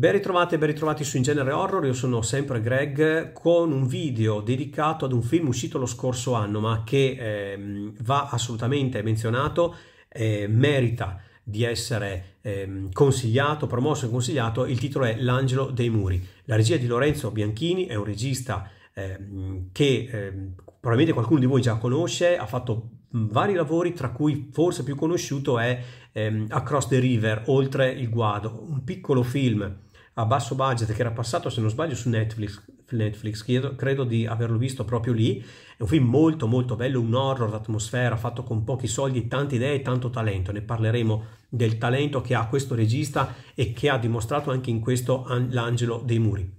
Ben ritrovate e ben ritrovati su In Genere Horror, io sono sempre Greg con un video dedicato ad un film uscito lo scorso anno ma che eh, va assolutamente menzionato, eh, merita di essere eh, consigliato, promosso e consigliato, il titolo è L'angelo dei muri. La regia di Lorenzo Bianchini è un regista ehm, che ehm, probabilmente qualcuno di voi già conosce, ha fatto vari lavori, tra cui forse più conosciuto è ehm, Across the River, Oltre il Guado, un piccolo film a basso budget che era passato se non sbaglio su Netflix, Netflix credo, credo di averlo visto proprio lì, è un film molto molto bello, un horror d'atmosfera fatto con pochi soldi, tante idee e tanto talento, ne parleremo del talento che ha questo regista e che ha dimostrato anche in questo L'Angelo dei Muri.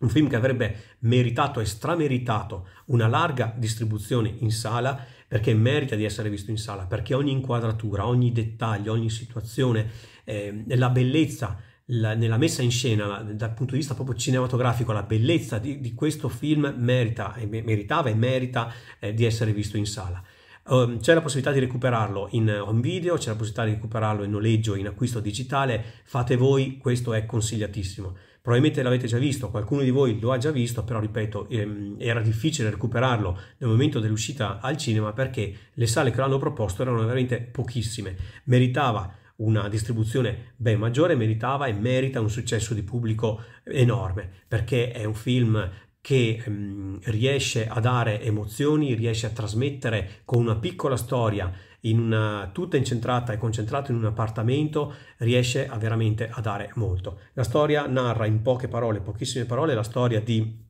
Un film che avrebbe meritato e strameritato una larga distribuzione in sala perché merita di essere visto in sala, perché ogni inquadratura, ogni dettaglio, ogni situazione, eh, la bellezza la, nella messa in scena, la, dal punto di vista proprio cinematografico, la bellezza di, di questo film merita, e meritava e merita eh, di essere visto in sala. Um, c'è la possibilità di recuperarlo in eh, home video, c'è la possibilità di recuperarlo in noleggio, in acquisto digitale, fate voi, questo è consigliatissimo. Probabilmente l'avete già visto, qualcuno di voi lo ha già visto, però ripeto, ehm, era difficile recuperarlo nel momento dell'uscita al cinema perché le sale che l'hanno proposto erano veramente pochissime. Meritava una distribuzione ben maggiore meritava e merita un successo di pubblico enorme, perché è un film che um, riesce a dare emozioni, riesce a trasmettere con una piccola storia, in una, tutta incentrata e concentrata in un appartamento, riesce a veramente a dare molto. La storia narra in poche parole, pochissime parole, la storia di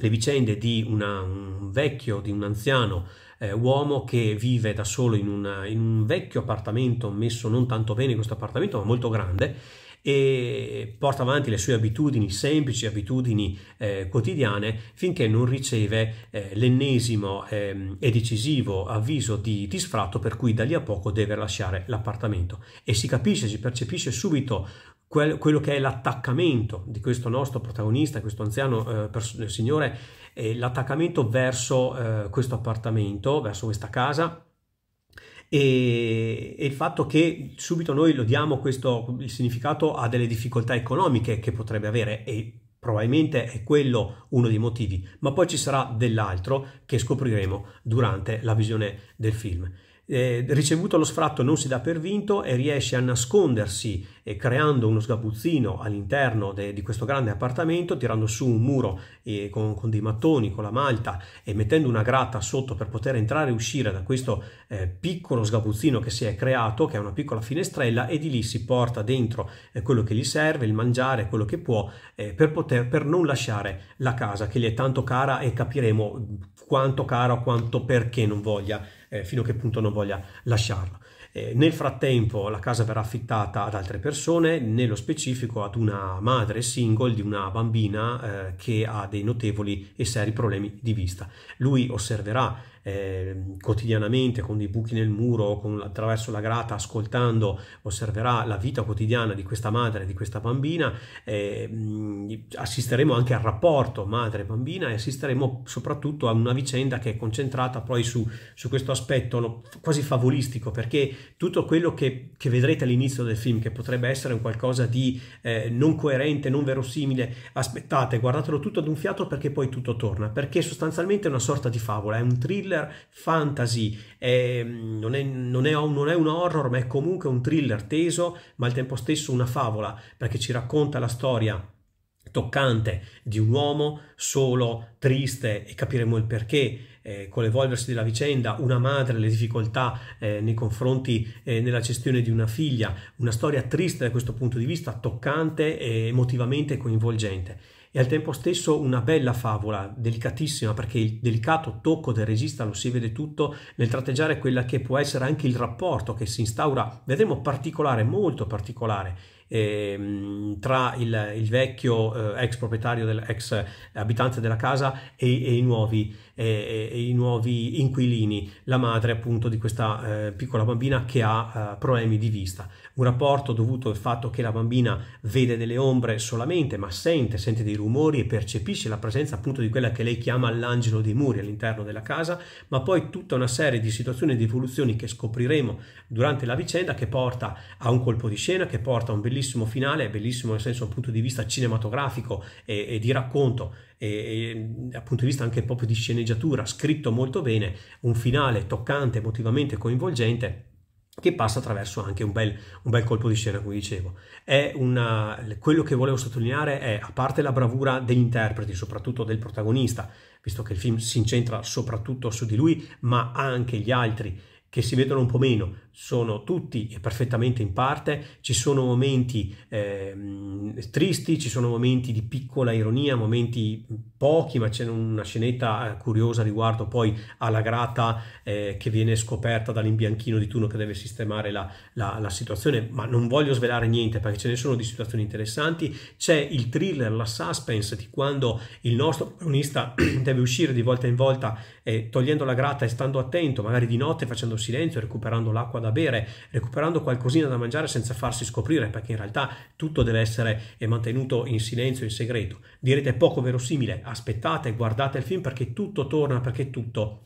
le vicende di una, un vecchio, di un anziano eh, uomo che vive da solo in, una, in un vecchio appartamento messo non tanto bene questo appartamento ma molto grande e porta avanti le sue abitudini, semplici abitudini eh, quotidiane, finché non riceve eh, l'ennesimo eh, e decisivo avviso di, disfratto per cui da lì a poco deve lasciare l'appartamento. E si capisce, si percepisce subito quel, quello che è l'attaccamento di questo nostro protagonista, questo anziano eh, pers- eh, signore, eh, l'attaccamento verso eh, questo appartamento, verso questa casa, e, il fatto che subito noi lo diamo questo, il significato a delle difficoltà economiche che potrebbe avere e probabilmente è quello uno dei motivi, ma poi ci sarà dell'altro che scopriremo durante la visione del film. Eh, ricevuto lo sfratto non si dà per vinto e riesce a nascondersi eh, creando uno sgabuzzino all'interno di questo grande appartamento, tirando su un muro eh, con, con, dei mattoni, con la malta e mettendo una grata sotto per poter entrare e uscire da questo eh, piccolo sgabuzzino che si è creato, che è una piccola finestrella e di lì si porta dentro eh, quello che gli serve, il mangiare, quello che può, eh, per, poter, per non lasciare la casa che gli è tanto cara e capiremo mm, quanto cara o quanto perché non voglia eh, fino a che punto non voglia lasciarlo. Eh, nel frattempo la casa verrà affittata ad altre persone, nello specifico ad una madre single di una bambina eh, che ha dei notevoli e seri problemi di vista. Lui osserverà eh, quotidianamente con dei buchi nel muro, con, attraverso la grata, ascoltando, osserverà la vita quotidiana di questa madre, di questa bambina, eh, assisteremo anche al rapporto madre-bambina e assisteremo soprattutto a una vicenda che è concentrata poi su, su questo aspetto quasi favolistico, perché tutto quello che, che vedrete all'inizio del film, che potrebbe essere un qualcosa di eh, non coerente, non verosimile, aspettate, guardatelo tutto ad un fiato perché poi tutto torna, perché sostanzialmente è una sorta di favola, è un thriller thriller fantasy, è, non, è, non, è, non, è, un horror, ma è comunque un thriller teso, ma al tempo stesso una favola, perché ci racconta la storia toccante di un uomo solo, triste e capiremo il perché. Eh, con l'evolversi della vicenda, una madre, le difficoltà eh, nei confronti eh, nella gestione di una figlia, una storia triste da questo punto di vista, toccante e emotivamente coinvolgente e al tempo stesso una bella favola, delicatissima perché il delicato tocco del regista lo si vede tutto nel tratteggiare quella che può essere anche il rapporto che si instaura, vedremo particolare, molto particolare, ehm, tra il, il vecchio eh, ex proprietario, del, ex eh, abitante della casa e, e i nuovi e, i nuovi inquilini, la madre appunto di questa eh, piccola bambina che ha eh, problemi di vista. Un rapporto dovuto al fatto che la bambina vede delle ombre solamente, ma sente, sente dei rumori e percepisce la presenza appunto di quella che lei chiama l'angelo dei muri all'interno della casa, ma poi tutta una serie di situazioni e di evoluzioni che scopriremo durante la vicenda che porta a un colpo di scena, che porta a un bellissimo finale, bellissimo nel senso dal punto di vista cinematografico e, e di racconto e, e dal punto di vista anche proprio di sceneggiatura, scritto molto bene, un finale toccante, emotivamente coinvolgente che passa attraverso anche un bel, un bel colpo di scena, come dicevo. Una, quello che volevo sottolineare è, a parte la bravura degli interpreti, soprattutto del protagonista, visto che il film si incentra soprattutto su di lui, ma anche gli altri che si vedono un po' meno, sono tutti e perfettamente in parte, ci sono momenti eh, tristi, ci sono momenti di piccola ironia, momenti pochi, ma c'è una scenetta eh, curiosa riguardo poi alla grata eh, che viene scoperta dall'imbianchino di turno che deve sistemare la, la, la, situazione, ma non voglio svelare niente perché ce ne sono di situazioni interessanti, c'è il thriller, la suspense di quando il nostro protagonista deve uscire di volta in volta eh, togliendo la grata e stando attento, magari di notte facendo un silenzio, recuperando l'acqua da bere, recuperando qualcosina da mangiare senza farsi scoprire, perché in realtà tutto deve essere eh, mantenuto in silenzio, in segreto. Direte poco verosimile, aspettate, guardate il film perché tutto torna, perché tutto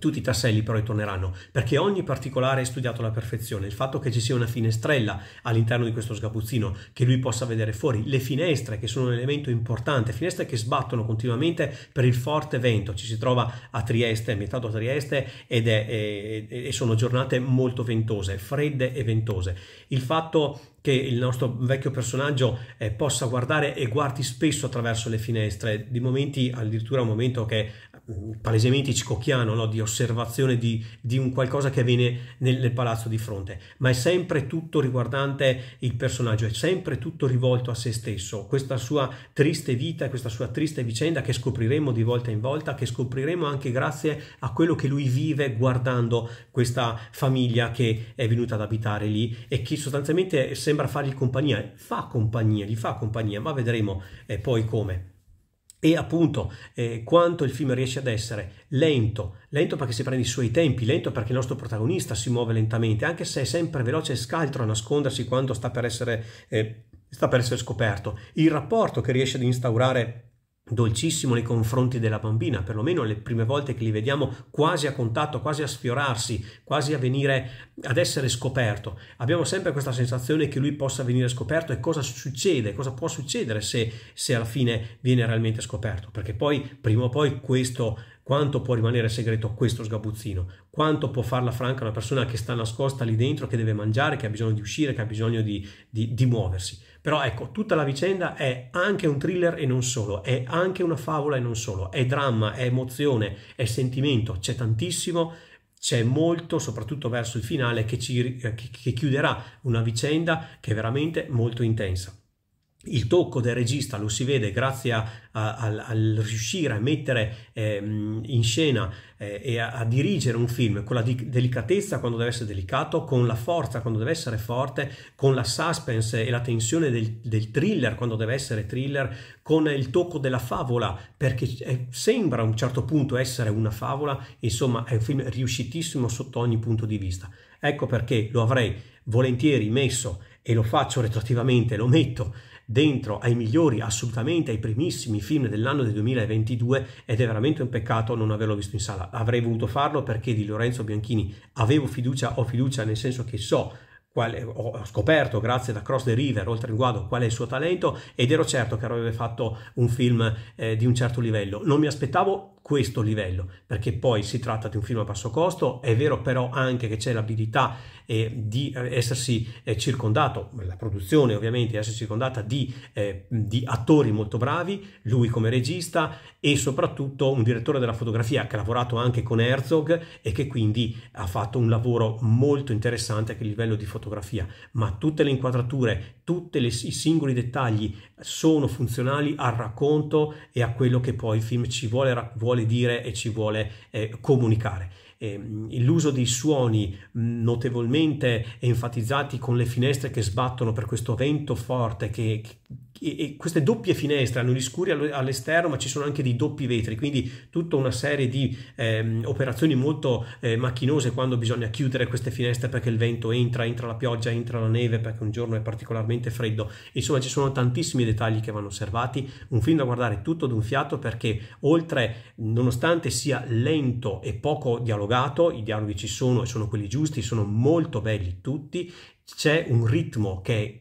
tutti i tasselli però ritorneranno perché ogni particolare è studiato alla perfezione. Il fatto che ci sia una finestrella all'interno di questo sgabuzzino che lui possa vedere fuori, le finestre che sono un elemento importante, finestre che sbattono continuamente per il forte vento. Ci si trova a Trieste, a metà da Trieste ed è, e, eh, e sono giornate molto ventose, fredde e ventose. Il fatto che il nostro vecchio personaggio eh, possa guardare e guardi spesso attraverso le finestre, di momenti, addirittura un momento che mm, palesemente cicocchiano, no? di osservazione di, di, un qualcosa che avviene nel, nel, palazzo di fronte, ma è sempre tutto riguardante il personaggio, è sempre tutto rivolto a se stesso, questa sua triste vita, questa sua triste vicenda che scopriremo di volta in volta, che scopriremo anche grazie a quello che lui vive guardando questa famiglia che è venuta ad abitare lì e che sostanzialmente se sembra fargli compagnia, eh, fa compagnia, gli fa compagnia, ma vedremo eh, poi come. E appunto eh, quanto il film riesce ad essere lento, lento perché si prende i suoi tempi, lento perché il nostro protagonista si muove lentamente, anche se è sempre veloce e scaltro a nascondersi quando sta per essere, eh, sta per essere scoperto. Il rapporto che riesce ad instaurare dolcissimo nei confronti della bambina, perlomeno le prime volte che li vediamo quasi a contatto, quasi a sfiorarsi, quasi a venire ad essere scoperto. Abbiamo sempre questa sensazione che lui possa venire scoperto e cosa succede, cosa può succedere se, se alla fine viene realmente scoperto, perché poi prima o poi questo quanto può rimanere segreto questo sgabuzzino? Quanto può farla franca una persona che sta nascosta lì dentro, che deve mangiare, che ha bisogno di uscire, che ha bisogno di, di, di muoversi? Però ecco, tutta la vicenda è anche un thriller e non solo, è anche una favola e non solo, è dramma, è emozione, è sentimento, c'è tantissimo c'è molto, soprattutto verso il finale, che, ci, eh, che, che, chiuderà una vicenda che è veramente molto intensa il tocco del regista lo si vede grazie a, a, al, al, riuscire a mettere eh, in scena eh, e a, a, dirigere un film con la di- delicatezza quando deve essere delicato, con la forza quando deve essere forte, con la suspense e la tensione del, del thriller quando deve essere thriller, con il tocco della favola perché è, sembra a un certo punto essere una favola, insomma è un film riuscitissimo sotto ogni punto di vista. Ecco perché lo avrei volentieri messo e lo faccio retroattivamente, lo metto dentro ai migliori, assolutamente ai primissimi film dell'anno del 2022 ed è veramente un peccato non averlo visto in sala. Avrei voluto farlo perché di Lorenzo Bianchini avevo fiducia, ho fiducia nel senso che so quale, ho scoperto grazie da Cross the River, oltre in guado, qual è il suo talento ed ero certo che avrebbe fatto un film eh, di un certo livello. Non mi aspettavo questo livello perché poi si tratta di un film a basso costo, è vero però anche che c'è l'abilità eh, di essersi eh, circondato, la produzione ovviamente, essere circondata di, eh, di, attori molto bravi, lui come regista e soprattutto un direttore della fotografia che ha lavorato anche con Herzog e che quindi ha fatto un lavoro molto interessante anche a livello di fotografia, ma tutte le inquadrature, tutti i singoli dettagli sono funzionali al racconto e a quello che poi il film ci vuole, vuole dire e ci vuole eh, comunicare. Ehm, l'uso di suoni mm, notevolmente enfatizzati con le finestre che sbattono per questo vento forte che, e, queste doppie finestre hanno gli scuri all'esterno ma ci sono anche dei doppi vetri quindi tutta una serie di eh, operazioni molto eh, macchinose quando bisogna chiudere queste finestre perché il vento entra, entra la pioggia, entra la neve perché un giorno è particolarmente freddo insomma ci sono tantissimi dettagli che vanno osservati un film da guardare tutto d'un fiato perché oltre nonostante sia lento e poco dialogato dialogato, i dialoghi ci sono e sono quelli giusti, sono molto belli tutti, c'è un ritmo che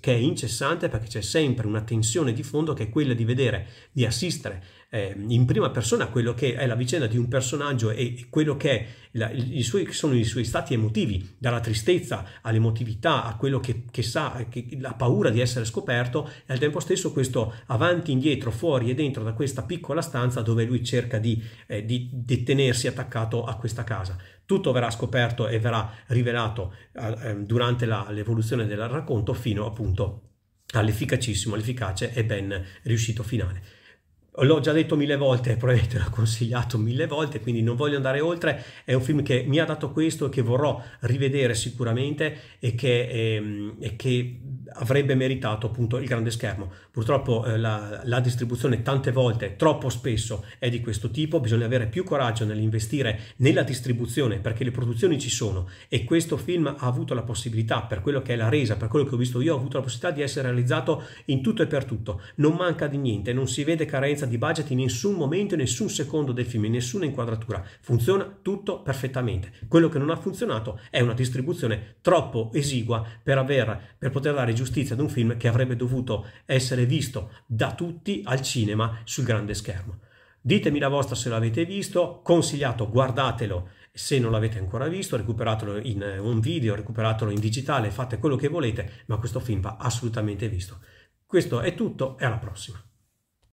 è, incessante perché c'è sempre una tensione di fondo che è quella di vedere, di assistere eh, in prima persona quello che è la vicenda di un personaggio e quello che, la, i suoi, sono i suoi stati emotivi, dalla tristezza all'emotività, a quello che, che sa, che, la paura di essere scoperto e al tempo stesso questo avanti, indietro, fuori e dentro da questa piccola stanza dove lui cerca di, eh, di detenersi attaccato a questa casa. Tutto verrà scoperto e verrà rivelato eh, ehm, durante l'evoluzione del racconto fino appunto all'efficacissimo, all'efficace e ben riuscito finale l'ho già detto mille volte, probabilmente l'ho consigliato mille volte, quindi non voglio andare oltre. È un film che mi ha dato questo e che vorrò rivedere sicuramente e che, ehm, e che avrebbe meritato appunto il grande schermo. Purtroppo eh, la, la, distribuzione tante volte, troppo spesso, è di questo tipo. Bisogna avere più coraggio nell'investire nella distribuzione perché le produzioni ci sono e questo film ha avuto la possibilità, per quello che è la resa, per quello che ho visto io, ha avuto la possibilità di essere realizzato in tutto e per tutto. Non manca di niente, non si vede carenza carenza di budget in nessun momento, in nessun secondo del film, in nessuna inquadratura. Funziona tutto perfettamente. Quello che non ha funzionato è una distribuzione troppo esigua per, aver, per poter dare giustizia ad un film che avrebbe dovuto essere visto da tutti al cinema sul grande schermo. Ditemi la vostra se l'avete visto, consigliato guardatelo se non l'avete ancora visto, recuperatelo in eh, un video, recuperatelo in digitale, fate quello che volete, ma questo film va assolutamente visto. Questo è tutto e alla prossima.